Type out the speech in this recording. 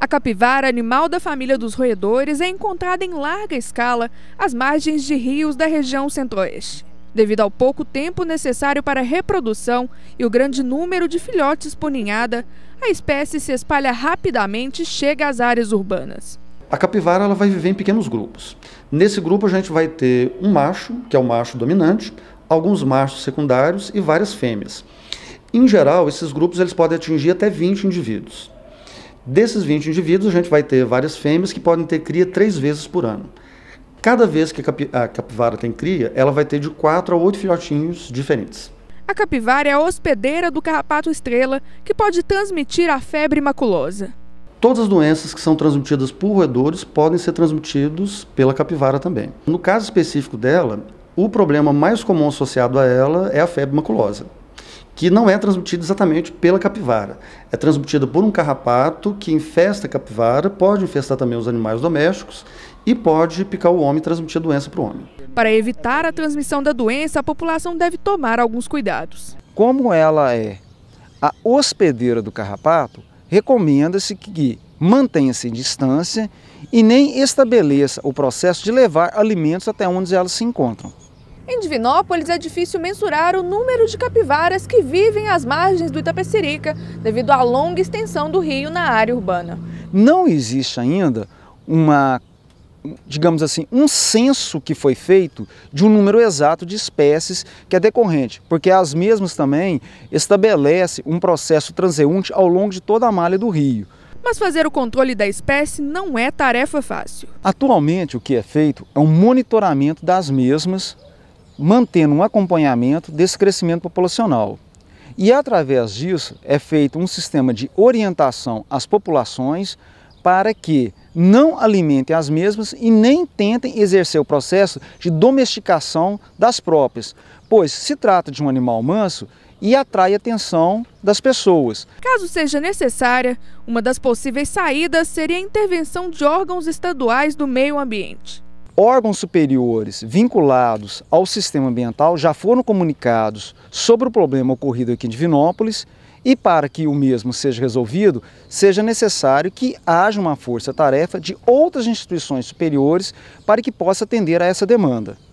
A capivara, animal da família dos roedores, é encontrada em larga escala às margens de rios da região centro-oeste. Devido ao pouco tempo necessário para a reprodução e o grande número de filhotes por ninhada, a espécie se espalha rapidamente e chega às áreas urbanas. A capivara ela vai viver em pequenos grupos. Nesse grupo a gente vai ter um macho, que é o macho dominante, alguns machos secundários e várias fêmeas. Em geral, esses grupos eles podem atingir até 20 indivíduos. Desses 20 indivíduos, a gente vai ter várias fêmeas que podem ter cria três vezes por ano. Cada vez que a capivara tem cria, ela vai ter de quatro a oito filhotinhos diferentes. A capivara é a hospedeira do carrapato estrela, que pode transmitir a febre maculosa. Todas as doenças que são transmitidas por roedores podem ser transmitidas pela capivara também. No caso específico dela, o problema mais comum associado a ela é a febre maculosa que não é transmitido exatamente pela capivara. É transmitida por um carrapato que infesta a capivara, pode infestar também os animais domésticos e pode picar o homem e transmitir a doença para o homem. Para evitar a transmissão da doença, a população deve tomar alguns cuidados. Como ela é a hospedeira do carrapato, recomenda-se que mantenha-se em distância e nem estabeleça o processo de levar alimentos até onde elas se encontram. Em Divinópolis é difícil mensurar o número de capivaras que vivem às margens do Itapecerica, devido à longa extensão do rio na área urbana. Não existe ainda uma, digamos assim, um censo que foi feito de um número exato de espécies que é decorrente, porque as mesmas também estabelece um processo transeunte ao longo de toda a malha do rio. Mas fazer o controle da espécie não é tarefa fácil. Atualmente, o que é feito é um monitoramento das mesmas mantendo um acompanhamento desse crescimento populacional. E através disso é feito um sistema de orientação às populações para que não alimentem as mesmas e nem tentem exercer o processo de domesticação das próprias, pois se trata de um animal manso e atrai a atenção das pessoas. Caso seja necessária, uma das possíveis saídas seria a intervenção de órgãos estaduais do meio ambiente órgãos superiores vinculados ao sistema ambiental já foram comunicados sobre o problema ocorrido aqui em Divinópolis e para que o mesmo seja resolvido, seja necessário que haja uma força-tarefa de outras instituições superiores para que possa atender a essa demanda.